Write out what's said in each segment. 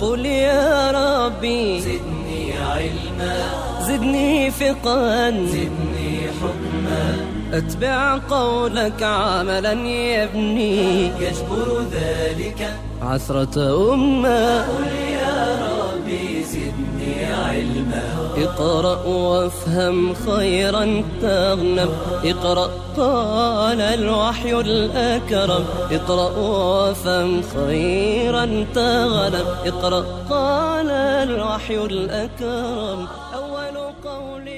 قل يا ربي زدني علما زدني فقها زدني حكما اتبع قولك عملا يبني يجبر ذلك عثرة أمة قل يا ربي زدني علما اقرأ وافهم خيرا تغنم اقرأ قال الوحي الأكرم اقرأ وافهم خيرا تغنم اقرأ قال الوحي الأكرم أول قول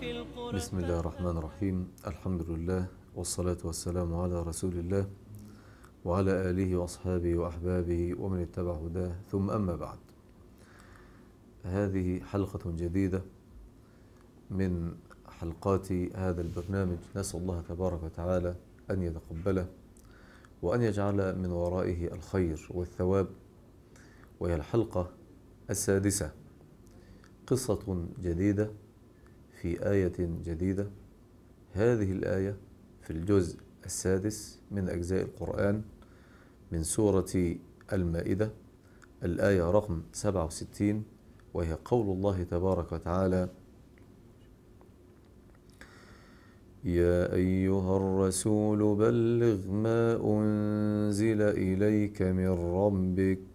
في القرآن بسم الله الرحمن الرحيم الحمد لله والصلاة والسلام على رسول الله وعلى آله وأصحابه وأحبابه ومن اتبع هداه ثم أما بعد هذه حلقة جديدة من حلقات هذا البرنامج نسأل الله تبارك وتعالى أن يتقبله وأن يجعل من ورائه الخير والثواب وهي الحلقة السادسة قصة جديدة في آية جديدة هذه الآية في الجزء السادس من أجزاء القرآن من سورة المائدة الآية رقم 67 وهي قول الله تبارك وتعالى يا ايها الرسول بلغ ما انزل اليك من ربك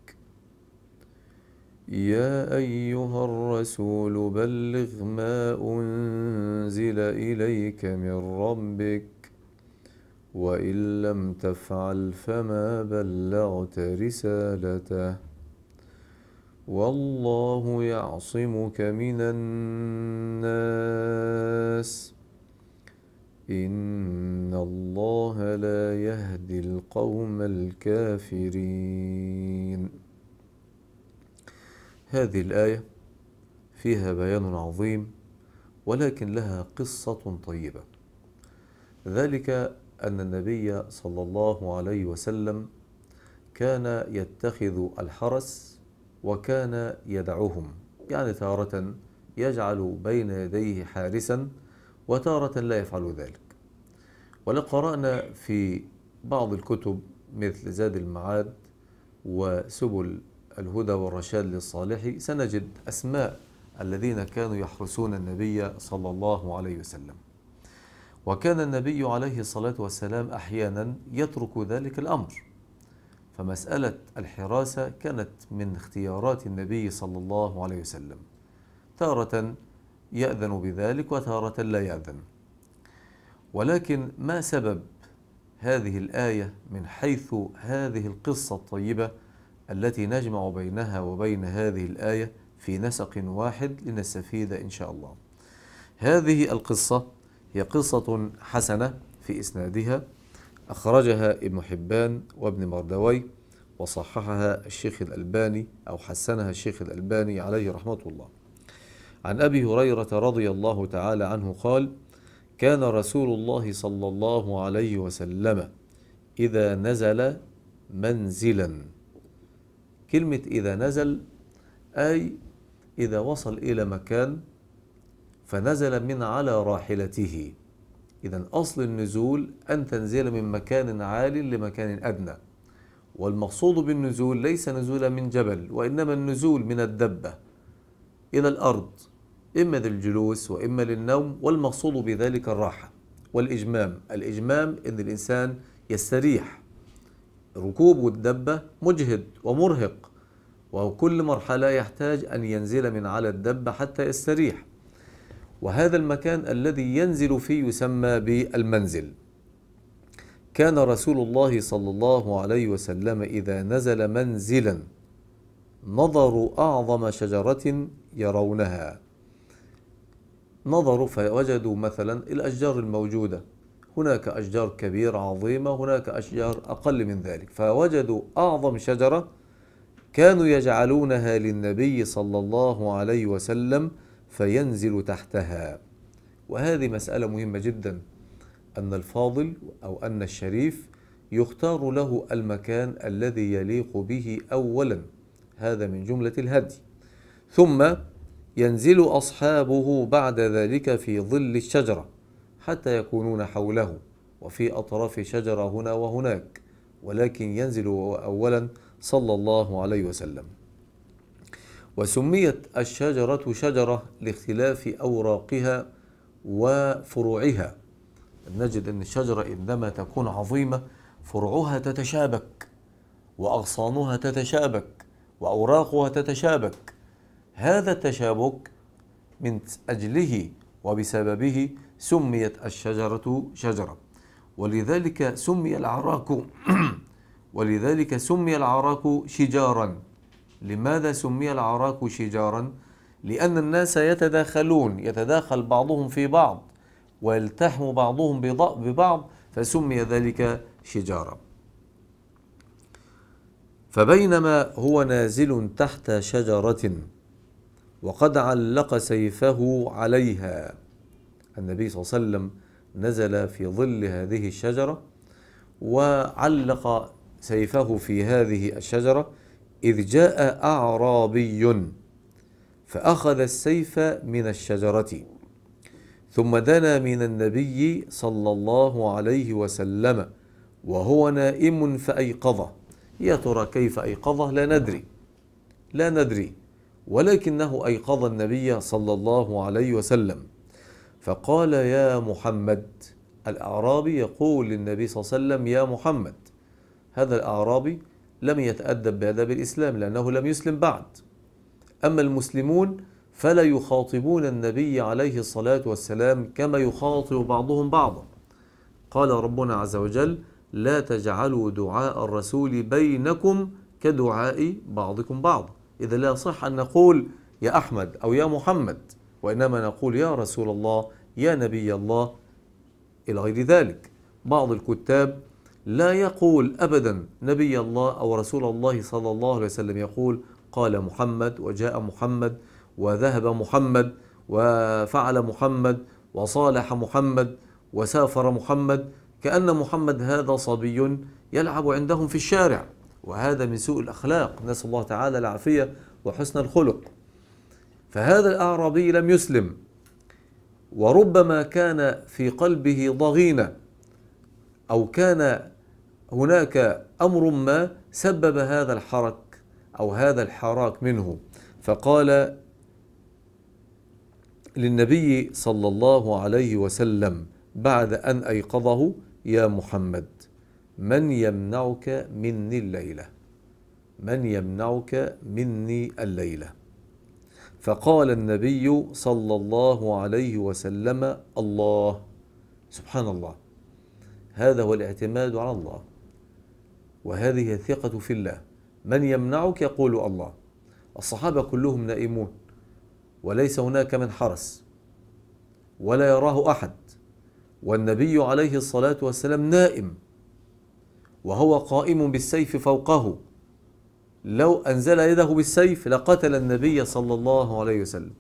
يا ايها الرسول بلغ ما انزل اليك من ربك وان لم تفعل فما بلغت رسالته والله يعصمك من الناس ان الله لا يهدي القوم الكافرين هذه الايه فيها بيان عظيم ولكن لها قصه طيبه ذلك ان النبي صلى الله عليه وسلم كان يتخذ الحرس وكان يدعهم يعني تارة يجعل بين يديه حارسا وتارة لا يفعل ذلك قرأنا في بعض الكتب مثل زاد المعاد وسبل الهدى والرشاد للصالح سنجد أسماء الذين كانوا يحرسون النبي صلى الله عليه وسلم وكان النبي عليه الصلاة والسلام أحيانا يترك ذلك الأمر فمسألة الحراسة كانت من اختيارات النبي صلى الله عليه وسلم تارة يأذن بذلك وتارة لا يأذن ولكن ما سبب هذه الآية من حيث هذه القصة الطيبة التي نجمع بينها وبين هذه الآية في نسق واحد لنستفيد إن شاء الله هذه القصة هي قصة حسنة في إسنادها أخرجها ابن حبان وابن مردوي وصححها الشيخ الألباني أو حسنها الشيخ الألباني عليه رحمة الله عن أبي هريرة رضي الله تعالى عنه قال كان رسول الله صلى الله عليه وسلم إذا نزل منزلا كلمة إذا نزل أي إذا وصل إلى مكان فنزل من على راحلته إذا أصل النزول أن تنزل من مكان عال لمكان أدنى والمقصود بالنزول ليس نزولا من جبل وإنما النزول من الدبة إلى الأرض إما للجلوس وإما للنوم والمقصود بذلك الراحة والإجمام الإجمام إن الإنسان يستريح ركوب الدبة مجهد ومرهق وكل مرحلة يحتاج أن ينزل من على الدبة حتى يستريح وهذا المكان الذي ينزل فيه يسمى بالمنزل كان رسول الله صلى الله عليه وسلم إذا نزل منزلا نظروا أعظم شجرة يرونها نظروا فوجدوا مثلا الأشجار الموجودة هناك أشجار كبيرة عظيمة هناك أشجار أقل من ذلك فوجدوا أعظم شجرة كانوا يجعلونها للنبي صلى الله عليه وسلم فينزل تحتها وهذه مسألة مهمة جدا أن الفاضل أو أن الشريف يختار له المكان الذي يليق به أولا هذا من جملة الهدي ثم ينزل أصحابه بعد ذلك في ظل الشجرة حتى يكونون حوله وفي أطراف شجرة هنا وهناك ولكن ينزل أولا صلى الله عليه وسلم وسميت الشجرة شجرة لاختلاف أوراقها وفروعها نجد أن الشجرة عندما تكون عظيمة فروعها تتشابك وأغصانها تتشابك وأوراقها تتشابك هذا التشابك من أجله وبسببه سميت الشجرة شجرة ولذلك سمي العراق ولذلك سمي العراق شجارا لماذا سمي العراك شجارا؟ لأن الناس يتداخلون يتداخل بعضهم في بعض ويلتحم بعضهم ببعض فسمي ذلك شجارا فبينما هو نازل تحت شجرة وقد علق سيفه عليها النبي صلى الله عليه وسلم نزل في ظل هذه الشجرة وعلق سيفه في هذه الشجرة إذ جاء أعرابي فأخذ السيف من الشجرة ثم دنا من النبي صلى الله عليه وسلم وهو نائم فأيقظه يا ترى كيف أيقظه لا ندري لا ندري ولكنه أيقظ النبي صلى الله عليه وسلم فقال يا محمد الأعرابي يقول للنبي صلى الله عليه وسلم يا محمد هذا الأعرابي لم يتأدب بآداب الإسلام لأنه لم يسلم بعد أما المسلمون فلا يخاطبون النبي عليه الصلاة والسلام كما يخاطب بعضهم بعضا قال ربنا عز وجل لا تجعلوا دعاء الرسول بينكم كدعاء بعضكم بعضا إذا لا صح أن نقول يا أحمد أو يا محمد وإنما نقول يا رسول الله يا نبي الله إلى غير ذلك بعض الكتاب لا يقول أبدا نبي الله أو رسول الله صلى الله عليه وسلم يقول قال محمد وجاء محمد وذهب محمد وفعل محمد وصالح محمد وسافر محمد كأن محمد هذا صبي يلعب عندهم في الشارع وهذا من سوء الأخلاق نسأل الله تعالى العافية وحسن الخلق فهذا الأعرابي لم يسلم وربما كان في قلبه ضغينة أو كان هناك أمر ما سبب هذا الحرك أو هذا الحراك منه فقال للنبي صلى الله عليه وسلم بعد أن أيقظه يا محمد من يمنعك مني الليلة من يمنعك مني الليلة فقال النبي صلى الله عليه وسلم الله سبحان الله هذا هو الاعتماد على الله وهذه الثقة في الله من يمنعك يقول الله الصحابة كلهم نائمون وليس هناك من حرس ولا يراه أحد والنبي عليه الصلاة والسلام نائم وهو قائم بالسيف فوقه لو أنزل يده بالسيف لقتل النبي صلى الله عليه وسلم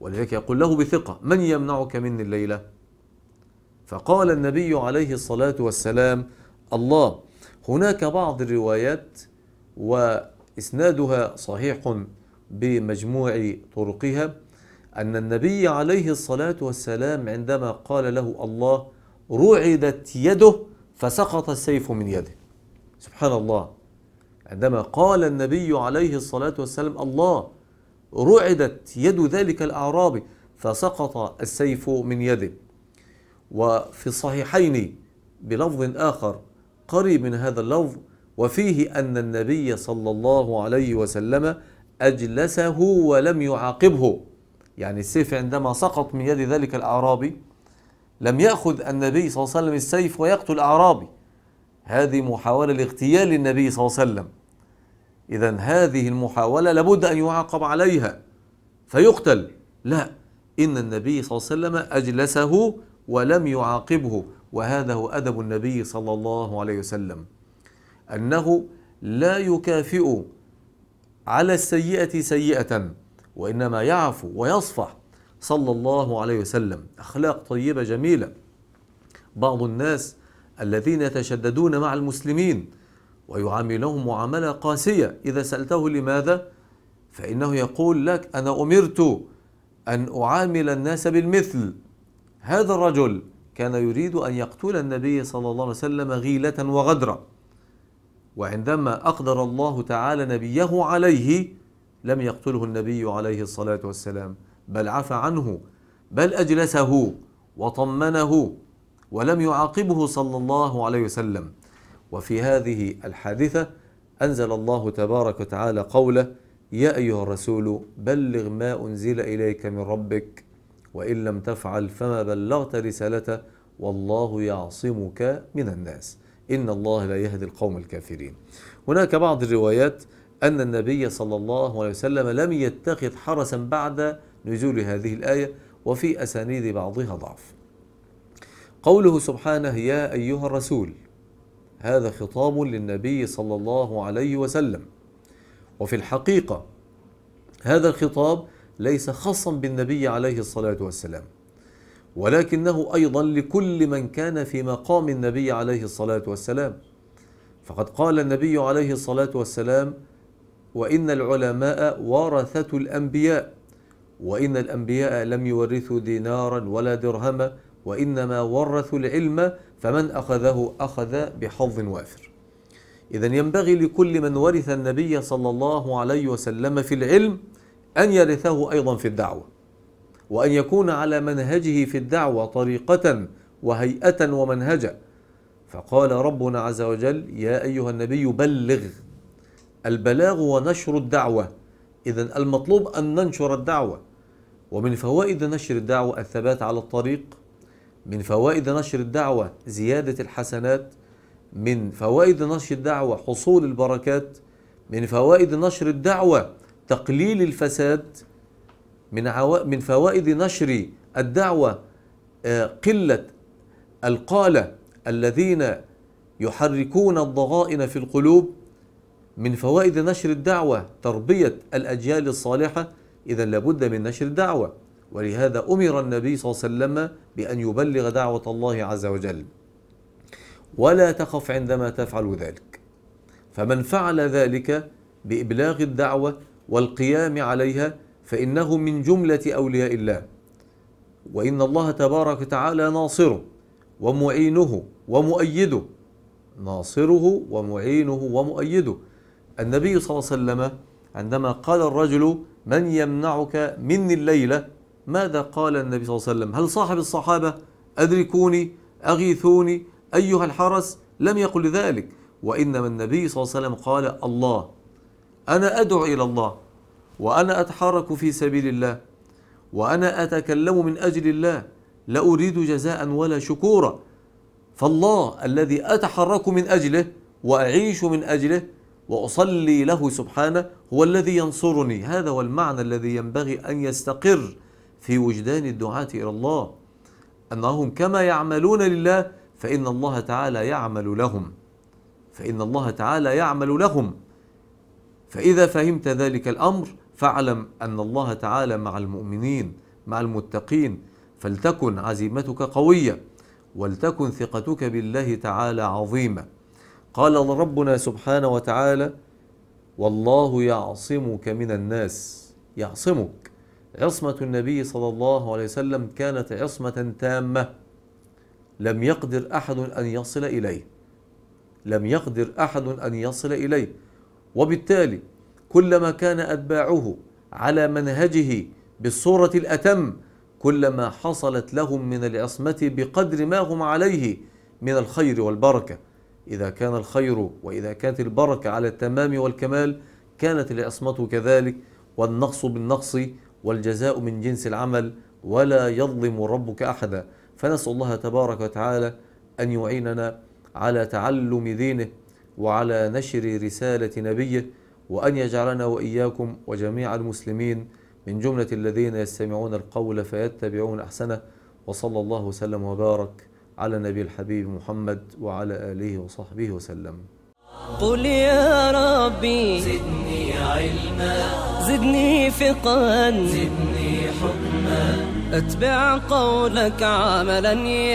ولذلك يقول له بثقة من يمنعك مني الليلة فقال النبي عليه الصلاة والسلام الله هناك بعض الروايات وإسنادها صحيح بمجموع طرقها أن النبي عليه الصلاة والسلام عندما قال له الله رعدت يده فسقط السيف من يده سبحان الله عندما قال النبي عليه الصلاة والسلام الله رعدت يد ذلك الأعرابي فسقط السيف من يده وفي الصحيحين بلفظ آخر قريب من هذا اللفظ وفيه أن النبي صلى الله عليه وسلم أجلسه ولم يعاقبه يعني السيف عندما سقط من يد ذلك الأعرابي لم يأخذ النبي صلى الله عليه وسلم السيف ويقتل اعرابي هذه محاولة لاغتيال النبي صلى الله عليه وسلم إذا هذه المحاولة لابد أن يعاقب عليها فيقتل لا إن النبي صلى الله عليه وسلم أجلسه ولم يعاقبه وهذا هو أدب النبي صلى الله عليه وسلم أنه لا يكافئ على السيئة سيئة وإنما يعفو ويصفح صلى الله عليه وسلم أخلاق طيبة جميلة بعض الناس الذين يتشددون مع المسلمين ويعاملهم معاملة قاسية إذا سألته لماذا فإنه يقول لك أنا أمرت أن أعامل الناس بالمثل هذا الرجل كان يريد أن يقتل النبي صلى الله عليه وسلم غيلة وغدرة وعندما أقدر الله تعالى نبيه عليه لم يقتله النبي عليه الصلاة والسلام بل عفى عنه بل أجلسه وطمنه ولم يعاقبه صلى الله عليه وسلم وفي هذه الحادثة أنزل الله تبارك وتعالى قوله يا أيها الرسول بلغ ما أنزل إليك من ربك وإن لم تفعل فما بلغت رسالته والله يعصمك من الناس إن الله لا يهدي القوم الكافرين هناك بعض الروايات أن النبي صلى الله عليه وسلم لم يتخذ حرسا بعد نزول هذه الآية وفي أسانيد بعضها ضعف قوله سبحانه يا أيها الرسول هذا خطاب للنبي صلى الله عليه وسلم وفي الحقيقة هذا الخطاب ليس خاصا بالنبي عليه الصلاة والسلام ولكنه أيضا لكل من كان في مقام النبي عليه الصلاة والسلام فقد قال النبي عليه الصلاة والسلام وإن العلماء ورثة الأنبياء وإن الأنبياء لم يورثوا دينارا ولا درهما وإنما ورثوا العلم فمن أخذه أخذ بحظ وافر إذا ينبغي لكل من ورث النبي صلى الله عليه وسلم في العلم أن يرثه أيضا في الدعوة وأن يكون على منهجه في الدعوة طريقة وهيئة ومنهجا فقال ربنا عز وجل يا أيها النبي بلغ البلاغ ونشر الدعوة إذا المطلوب أن ننشر الدعوة ومن فوائد نشر الدعوة الثبات على الطريق من فوائد نشر الدعوة زيادة الحسنات من فوائد نشر الدعوة حصول البركات من فوائد نشر الدعوة تقليل الفساد من عو... من فوائد نشر الدعوة آه، قلة القالة الذين يحركون الضغائن في القلوب من فوائد نشر الدعوة تربية الأجيال الصالحة إذا لابد من نشر الدعوة ولهذا أمر النبي صلى الله عليه وسلم بأن يبلغ دعوة الله عز وجل ولا تخف عندما تفعل ذلك فمن فعل ذلك بإبلاغ الدعوة والقيام عليها فإنه من جملة أولياء الله وإن الله تبارك وتعالى ناصره ومعينه ومؤيده ناصره ومعينه ومؤيده النبي صلى الله عليه وسلم عندما قال الرجل من يمنعك مني الليلة ماذا قال النبي صلى الله عليه وسلم هل صاحب الصحابة أدركوني أغيثوني أيها الحرس لم يقل ذلك وإنما النبي صلى الله عليه وسلم قال الله أنا أدعو إلى الله وأنا أتحرك في سبيل الله وأنا أتكلم من أجل الله لا أريد جزاء ولا شكورا فالله الذي أتحرك من أجله وأعيش من أجله وأصلي له سبحانه هو الذي ينصرني هذا هو المعنى الذي ينبغي أن يستقر في وجدان الدعاة إلى الله أنهم كما يعملون لله فإن الله تعالى يعمل لهم فإن الله تعالى يعمل لهم فإذا فهمت ذلك الأمر فاعلم أن الله تعالى مع المؤمنين مع المتقين فلتكن عزيمتك قوية ولتكن ثقتك بالله تعالى عظيمة قال ربنا سبحانه وتعالى والله يعصمك من الناس يعصمك عصمة النبي صلى الله عليه وسلم كانت عصمة تامة لم يقدر أحد أن يصل إليه لم يقدر أحد أن يصل إليه وبالتالي كلما كان اتباعه على منهجه بالصوره الاتم كلما حصلت لهم من العصمه بقدر ما هم عليه من الخير والبركه اذا كان الخير واذا كانت البركه على التمام والكمال كانت العصمه كذلك والنقص بالنقص والجزاء من جنس العمل ولا يظلم ربك احدا فنسال الله تبارك وتعالى ان يعيننا على تعلم دينه وعلى نشر رسالة نبيه وأن يجعلنا وإياكم وجميع المسلمين من جملة الذين يستمعون القول فيتبعون أحسنه وصلى الله وسلم وبارك على نبي الحبيب محمد وعلى آله وصحبه وسلم قل يا ربي زدني علما زدني فقها زدني حبا اتبع قولك عملا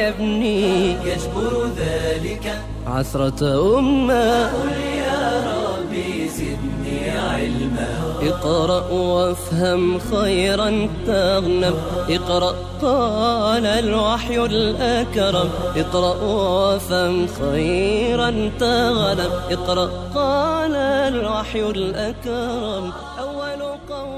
يبني يجبر ذلك عثرة أمة قل يا ربي زدني علما اقرأ وافهم خيرا تغنم اقرأ قال الوحي الأكرم اقرأ وافهم خيرا تغنم اقرأ قال الوحي الأكرم أول قول